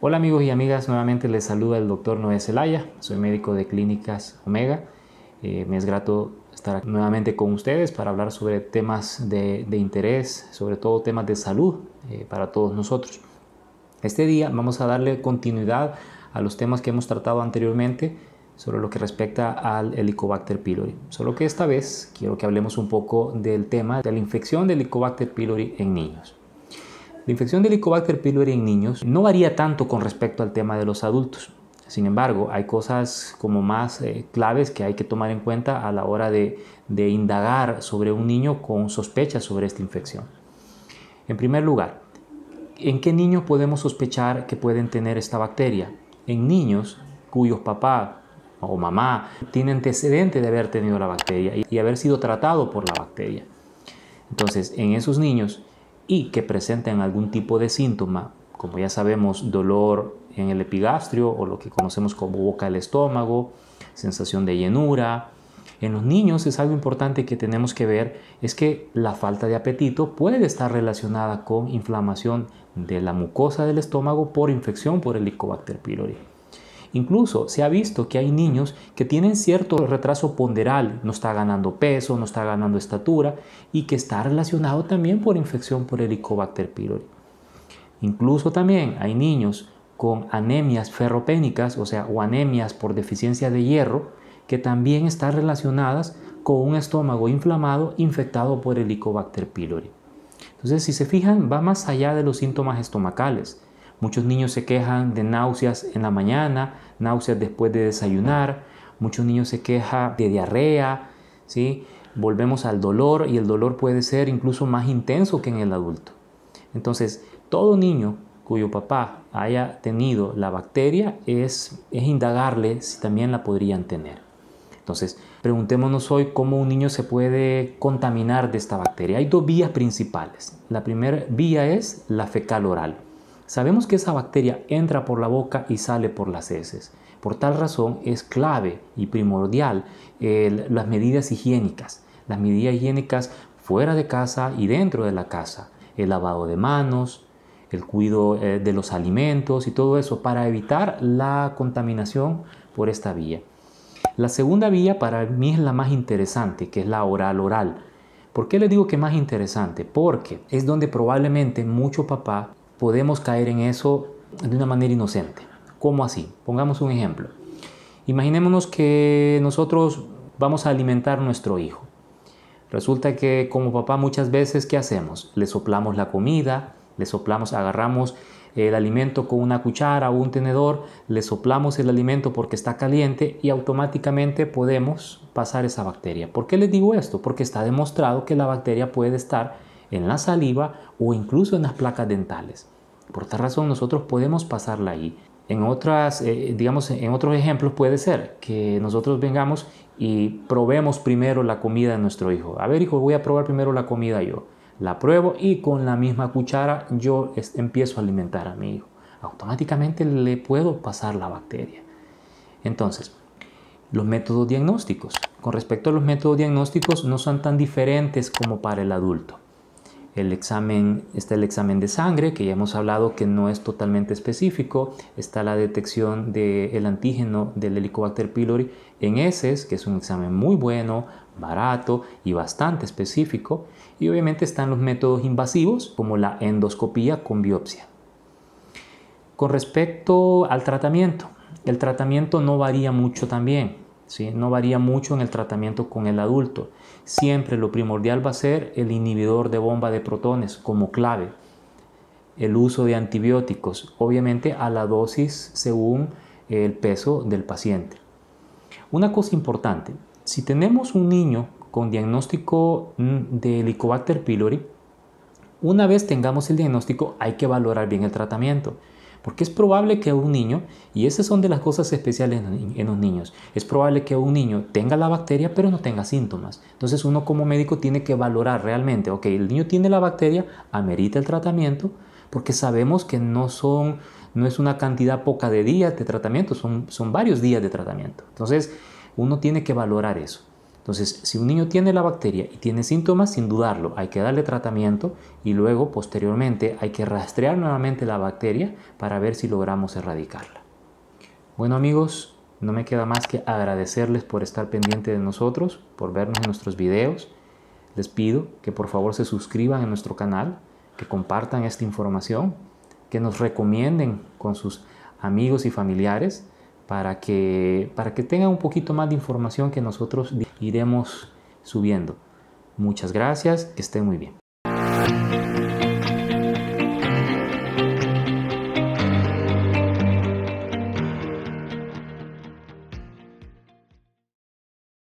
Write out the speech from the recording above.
Hola amigos y amigas, nuevamente les saluda el doctor Noé Zelaya, soy médico de Clínicas Omega. Eh, me es grato estar nuevamente con ustedes para hablar sobre temas de, interés, sobre todo temas de salud eh, para todos nosotros. Este día vamos a darle continuidad a los temas que hemos tratado anteriormente sobre lo que respecta al Helicobacter pylori. Solo que esta vez quiero que hablemos un poco del tema de la infección de Helicobacter pylori en niños. La infección de Helicobacter pylori en niños no varía tanto con respecto al tema de los adultos. Sin embargo, hay cosas como más eh, claves que hay que tomar en cuenta a la hora de, indagar sobre un niño con sospechas sobre esta infección. En primer lugar, ¿en qué niños podemos sospechar que pueden tener esta bacteria? En niños cuyos papás o mamá tiene antecedente de haber tenido la bacteria y haber sido tratado por la bacteria. Entonces, en esos niños y que presenten algún tipo de síntoma, como ya sabemos, dolor en el epigastrio o lo que conocemos como boca del estómago, sensación de llenura. En los niños es algo importante que tenemos que ver, es que la falta de apetito puede estar relacionada con inflamación de la mucosa del estómago por infección por el Helicobacter pylori. Incluso se ha visto que hay niños que tienen cierto retraso ponderal, no está ganando peso, no está ganando estatura y que está relacionado también por infección por Helicobacter pylori. Incluso también hay niños con anemias ferropénicas, o sea, o anemias por deficiencia de hierro, que también están relacionadas con un estómago inflamado infectado por Helicobacter pylori. Entonces, si se fijan, va más allá de los síntomas estomacales. Muchos niños se quejan de náuseas en la mañana, náuseas después de desayunar. Muchos niños se quejan de diarrea, ¿sí? Volvemos al dolor y el dolor puede ser incluso más intenso que en el adulto. Entonces, todo niño cuyo papá haya tenido la bacteria es, es indagarle si también la podrían tener. Entonces, preguntémonos hoy cómo un niño se puede contaminar de esta bacteria. Hay dos vías principales. La primera vía es la fecal oral. Sabemos que esa bacteria entra por la boca y sale por las heces. Por tal razón es clave y primordial las medidas higiénicas, las medidas higiénicas fuera de casa y dentro de la casa, el lavado de manos, el cuidado eh, de los alimentos y todo eso para evitar la contaminación por esta vía. La segunda vía para mí es la más interesante, que es la oral-oral. ¿Por qué les digo que más interesante? Porque es donde probablemente mucho papá podemos caer en eso de una manera inocente. ¿Cómo así? Pongamos un ejemplo. Imaginémonos que nosotros vamos a alimentar a nuestro hijo. Resulta que como papá muchas veces, ¿qué hacemos? Le soplamos la comida, le soplamos, agarramos el alimento con una cuchara o un tenedor, le soplamos el alimento porque está caliente y automáticamente podemos pasar esa bacteria. ¿Por qué les digo esto? Porque está demostrado que la bacteria puede estar en la saliva o incluso en las placas dentales. Por esta razón nosotros podemos pasarla ahí. En otras, eh, digamos, en otros ejemplos puede ser que nosotros vengamos y probemos primero la comida de nuestro hijo. A ver, hijo, voy a probar primero la comida yo. La pruebo y con la misma cuchara yo empiezo a alimentar a mi hijo. Automáticamente le puedo pasar la bacteria. Entonces, los métodos diagnósticos. Con respecto a los métodos diagnósticos, no son tan diferentes como para el adulto el examen, está el examen de sangre, que ya hemos hablado que no es totalmente específico, está la detección del antígeno del Helicobacter pylori en heces, que es un examen muy bueno, barato y bastante específico, y obviamente están los métodos invasivos, como la endoscopía con biopsia. Con respecto al tratamiento, el tratamiento no varía mucho también. No varía mucho en el tratamiento con el adulto. Siempre lo primordial va a ser el inhibidor de bomba de protones como clave. El uso de antibióticos, obviamente a la dosis según el peso del paciente. Una cosa importante, si tenemos un niño con diagnóstico mm, de Helicobacter pylori, una vez tengamos el diagnóstico hay que valorar bien el tratamiento. Porque es probable que un niño, y esas son de las cosas especiales en, los niños, es probable que un niño tenga la bacteria pero no tenga síntomas. Entonces uno como médico tiene que valorar realmente, ok, el niño tiene la bacteria, amerita el tratamiento, porque sabemos que no son, no es una cantidad poca de días de tratamiento, son, son varios días de tratamiento. Entonces uno tiene que valorar eso. Entonces, si un niño tiene la bacteria y tiene síntomas, sin dudarlo, hay que darle tratamiento y luego, posteriormente, hay que rastrear nuevamente la bacteria para ver si logramos erradicarla. Bueno amigos, no me queda más que agradecerles por estar pendiente de nosotros, por vernos en nuestros videos. Les pido que por favor se suscriban a nuestro canal, que compartan esta información, que nos recomienden con sus amigos y familiares para que, para que tengan un poquito más de información que nosotros iremos subiendo. Muchas gracias, que esté muy bien.